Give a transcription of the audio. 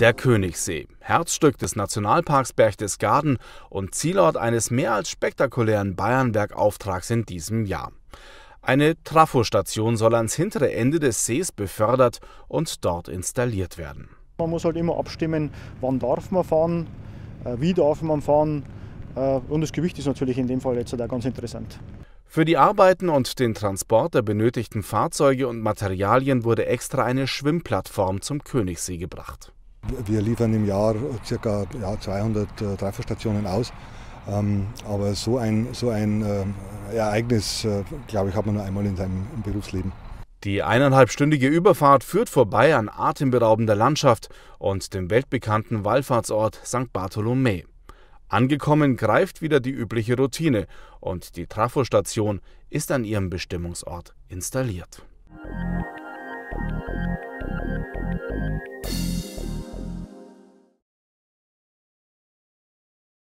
Der Königssee, Herzstück des Nationalparks Berchtesgaden und Zielort eines mehr als spektakulären Bayernwerk-Auftrags in diesem Jahr. Eine Trafostation soll ans hintere Ende des Sees befördert und dort installiert werden. Man muss halt immer abstimmen, wann darf man fahren, äh, wie darf man fahren äh, und das Gewicht ist natürlich in dem Fall jetzt auch ganz interessant. Für die Arbeiten und den Transport der benötigten Fahrzeuge und Materialien wurde extra eine Schwimmplattform zum Königssee gebracht. Wir liefern im Jahr ca. Ja, 200 äh, Trefferstationen aus. Ähm, aber so ein, so ein äh, Ereignis, äh, glaube ich, hat man nur einmal in seinem Berufsleben. Die eineinhalbstündige Überfahrt führt vorbei an atemberaubender Landschaft und dem weltbekannten Wallfahrtsort St. Bartholomä. Angekommen greift wieder die übliche Routine und die Trafostation ist an ihrem Bestimmungsort installiert.